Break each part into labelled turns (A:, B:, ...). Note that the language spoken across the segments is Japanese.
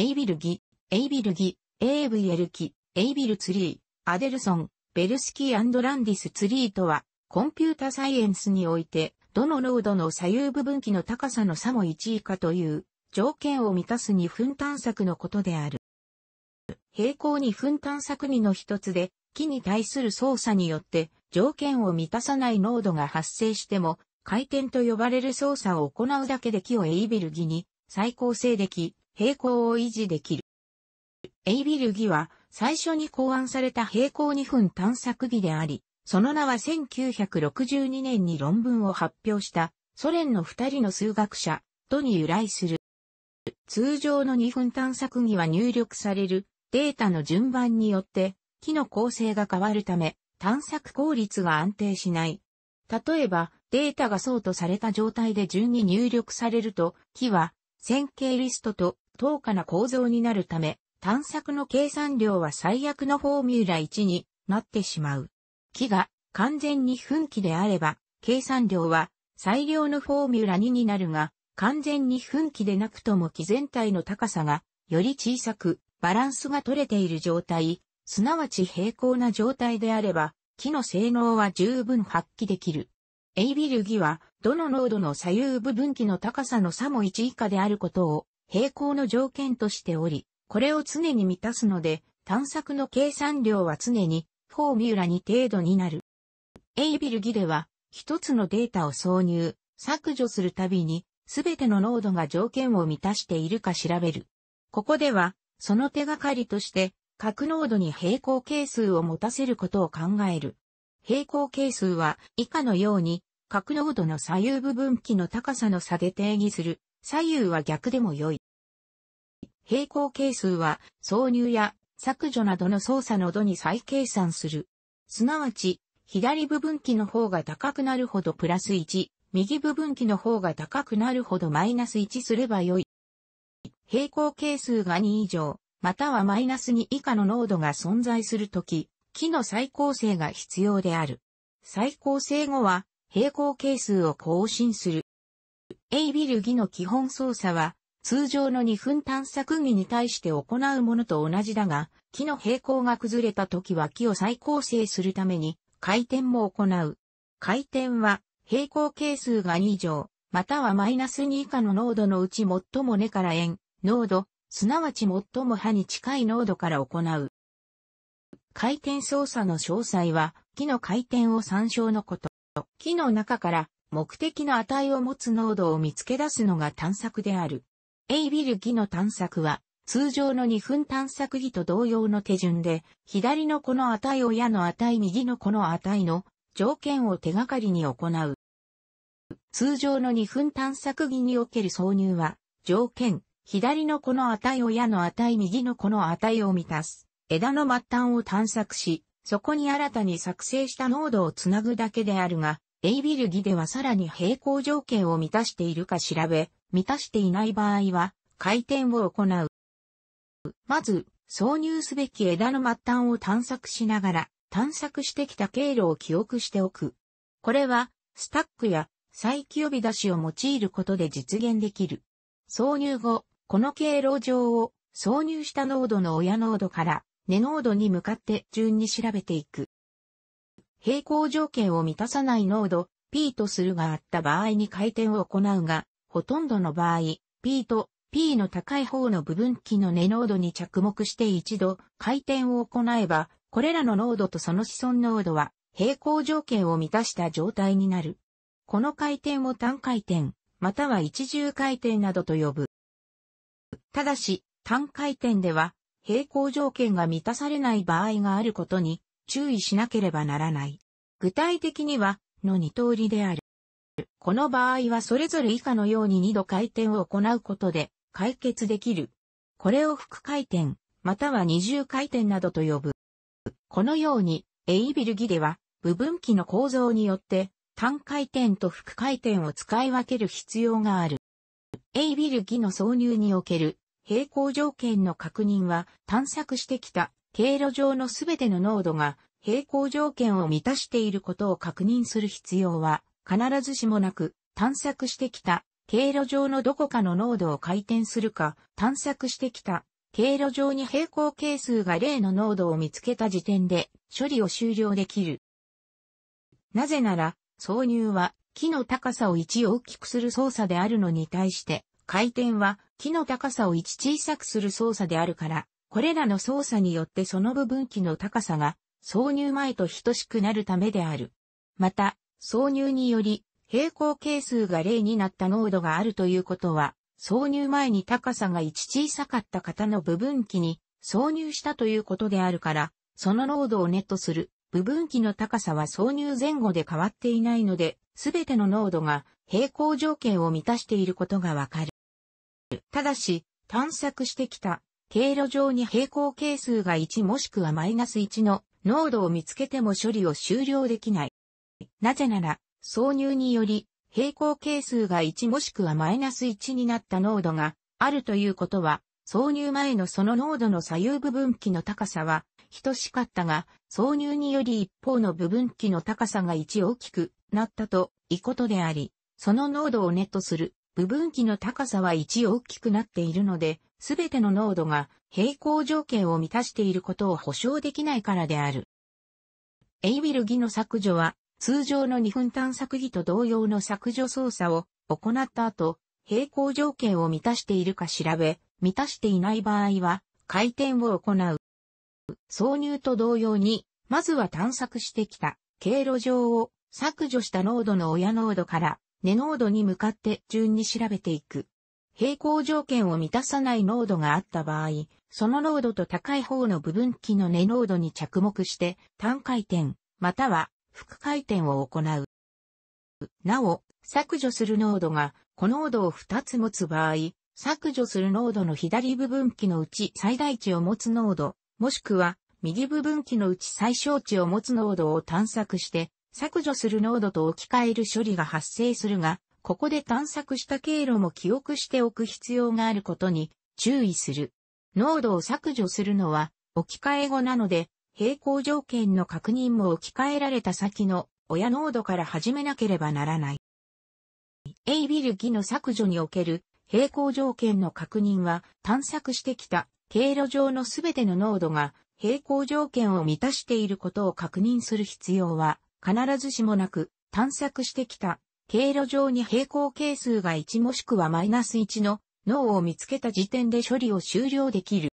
A: エイビルギ、エイビルギ、エ v ブイエルエイビルツリー、アデルソン、ベルスキーランディスツリーとは、コンピュータサイエンスにおいて、どの濃度の左右部分器の高さの差も1以下という、条件を満たす2分探索のことである。平行2分探索2の一つで、機に対する操作によって、条件を満たさない濃度が発生しても、回転と呼ばれる操作を行うだけで木をエイビルギに、再構成でき、平行を維持できる。エイビル儀は最初に考案された平行2分探索儀であり、その名は1962年に論文を発表したソ連の二人の数学者とに由来する。通常の2分探索儀は入力されるデータの順番によって木の構成が変わるため探索効率が安定しない。例えばデータがそうとされた状態で順に入力されると木は線形リストと等価な構造になるため、探索の計算量は最悪のフォーミュラ1になってしまう。木が完全に噴気であれば、計算量は最良のフォーミュラ2になるが、完全に噴気でなくとも木全体の高さがより小さく、バランスが取れている状態、すなわち平行な状態であれば、木の性能は十分発揮できる。エイビル儀は、どの濃度の左右部分器の高さの差も1以下であることを並行の条件としており、これを常に満たすので、探索の計算量は常にフォーミュラに程度になる。エイビルギでは、一つのデータを挿入、削除するたびに、すべてのノードが条件を満たしているか調べる。ここでは、その手がかりとして、各ノードに平行係数を持たせることを考える。平行係数は以下のように、各ノードの左右部分器の高さの差で定義する。左右は逆でも良い。平行係数は挿入や削除などの操作の度に再計算する。すなわち、左部分機の方が高くなるほどプラス1、右部分機の方が高くなるほどマイナス1すれば良い。平行係数が2以上、またはマイナス2以下の濃度が存在するとき、機の再構成が必要である。再構成後は、平行係数を更新する。エイビルギの基本操作は、通常の2分探索儀に対して行うものと同じだが、木の平行が崩れた時は木を再構成するために、回転も行う。回転は、平行係数が2以上、またはマイナス2以下の濃度のうち最も根から円、濃度、すなわち最も歯に近い濃度から行う。回転操作の詳細は、木の回転を参照のこと。木の中から目的の値を持つ濃度を見つけ出すのが探索である。エイビル儀の探索は、通常の2分探索儀と同様の手順で、左のこの値を矢の値、右のこの値の条件を手がかりに行う。通常の2分探索儀における挿入は、条件、左のこの値を矢の値、右のこの値を満たす。枝の末端を探索し、そこに新たに作成した濃度をつなぐだけであるが、エイビルギではさらに平行条件を満たしているか調べ、満たしていない場合は、回転を行う。まず、挿入すべき枝の末端を探索しながら、探索してきた経路を記憶しておく。これは、スタックや再起呼び出しを用いることで実現できる。挿入後、この経路上を挿入した濃度の親濃度から根濃度に向かって順に調べていく。平行条件を満たさない濃度 P とするがあった場合に回転を行うが、ほとんどの場合、P と P の高い方の部分機の値濃度に着目して一度回転を行えば、これらの濃度とその子孫濃度は平行条件を満たした状態になる。この回転を単回転、または一重回転などと呼ぶ。ただし、単回転では、平行条件が満たされない場合があることに注意しなければならない。具体的には、の二通りである。この場合はそれぞれ以下のように2度回転を行うことで解決できる。これを副回転、または二重回転などと呼ぶ。このように、エイビルギでは、部分機の構造によって、単回転と副回転を使い分ける必要がある。エイビルギの挿入における、平行条件の確認は探索してきた経路上のすべての濃度が平行条件を満たしていることを確認する必要は必ずしもなく探索してきた経路上のどこかの濃度を回転するか探索してきた経路上に平行係数が0の濃度を見つけた時点で処理を終了できる。なぜなら挿入は木の高さを1大きくする操作であるのに対して回転は木の高さを1小さくする操作であるからこれらの操作によってその部分機の高さが挿入前と等しくなるためである。また、挿入により平行係数が0になった濃度があるということは、挿入前に高さが1小さかった型の部分機に挿入したということであるから、その濃度をネットする部分機の高さは挿入前後で変わっていないので、すべての濃度が平行条件を満たしていることがわかる。ただし、探索してきた経路上に平行係数が1もしくはマイナス1の濃度を見つけても処理を終了できない。なぜなら、挿入により、平行係数が1もしくはマイナス1になった濃度があるということは、挿入前のその濃度の左右部分期の高さは等しかったが、挿入により一方の部分期の高さが1大きくなったということであり、その濃度をネットする部分期の高さは1大きくなっているので、すべての濃度が平行条件を満たしていることを保証できないからである。エイビル儀の削除は、通常の二分探索儀と同様の削除操作を行った後、平行条件を満たしているか調べ、満たしていない場合は、回転を行う。挿入と同様に、まずは探索してきた経路上を削除した濃度の親濃度から根濃度に向かって順に調べていく。平行条件を満たさない濃度があった場合、その濃度と高い方の部分器の根濃度に着目して単回転、または副回転を行う。なお、削除する濃度が、この濃度を2つ持つ場合、削除する濃度の左部分器のうち最大値を持つ濃度、もしくは右部分器のうち最小値を持つ濃度を探索して、削除する濃度と置き換える処理が発生するが、ここで探索した経路も記憶しておく必要があることに注意する。濃度を削除するのは置き換え後なので、平行条件の確認も置き換えられた先の親濃度から始めなければならない。A ビルギの削除における平行条件の確認は探索してきた経路上のすべての濃度が平行条件を満たしていることを確認する必要は必ずしもなく探索してきた経路上に平行係数が1もしくはマイナス1の脳を見つけた時点で処理を終了できる。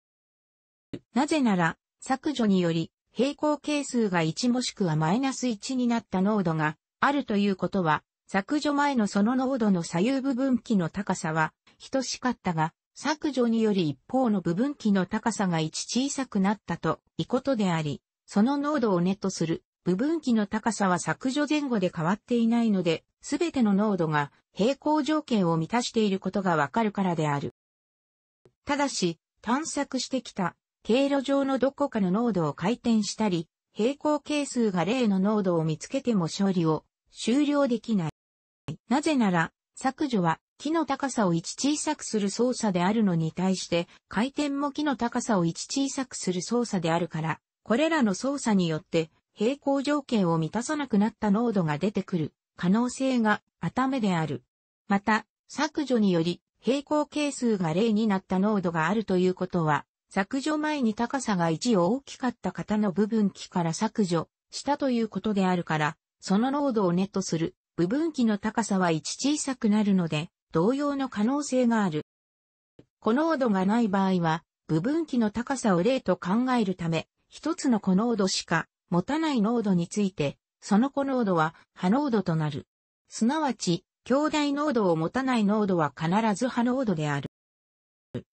A: なぜなら、削除により、平行係数が1もしくはマイナス1になった濃度があるということは、削除前のその濃度の左右部分期の高さは等しかったが、削除により一方の部分期の高さが1小さくなったということであり、その濃度をネットする部分期の高さは削除前後で変わっていないので、すべての濃度が平行条件を満たしていることがわかるからである。ただし、探索してきた経路上のどこかの濃度を回転したり、平行係数が例の濃度を見つけても処理を終了できない。なぜなら、削除は木の高さを1小さくする操作であるのに対して、回転も木の高さを1小さくする操作であるから、これらの操作によって平行条件を満たさなくなった濃度が出てくる可能性が頭である。また、削除により平行係数が0になった濃度があるということは、削除前に高さが1を大きかった型の部分器から削除したということであるから、その濃度をネットする部分器の高さは1小さくなるので、同様の可能性がある。この濃度がない場合は、部分器の高さを0と考えるため、一つのこ濃度しか持たない濃度についてその子濃度は波濃度となる。すなわち、兄弟濃度を持たない濃度は必ず波濃度である。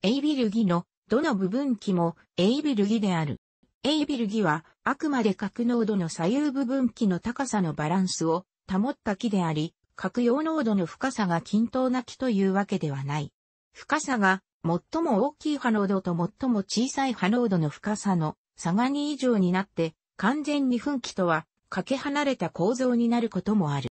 A: エイビルギのどの部分器もエイビルギである。エイビルギはあくまで核濃度の左右部分器の高さのバランスを保った木であり、核用濃度の深さが均等な木というわけではない。深さが最も大きい波濃度と最も小さい波濃度の深さの差が2以上になって完全に分器とはかけ離れた構造になることもある。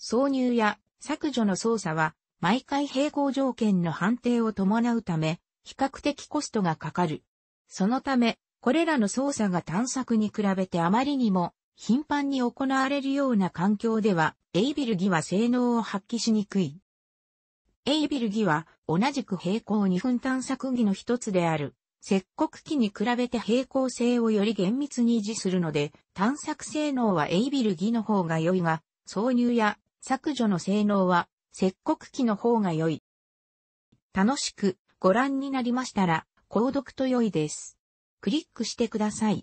A: 挿入や削除の操作は、毎回並行条件の判定を伴うため、比較的コストがかかる。そのため、これらの操作が探索に比べてあまりにも頻繁に行われるような環境では、エイビルギは性能を発揮しにくい。エイビルギは同じく平行2分探索技の一つである接刻機に比べて平行性をより厳密に維持するので、探索性能はエイビルギの方が良いが、挿入や削除の性能は接刻機の方が良い。楽しくご覧になりましたら、購読と良いです。クリックしてください。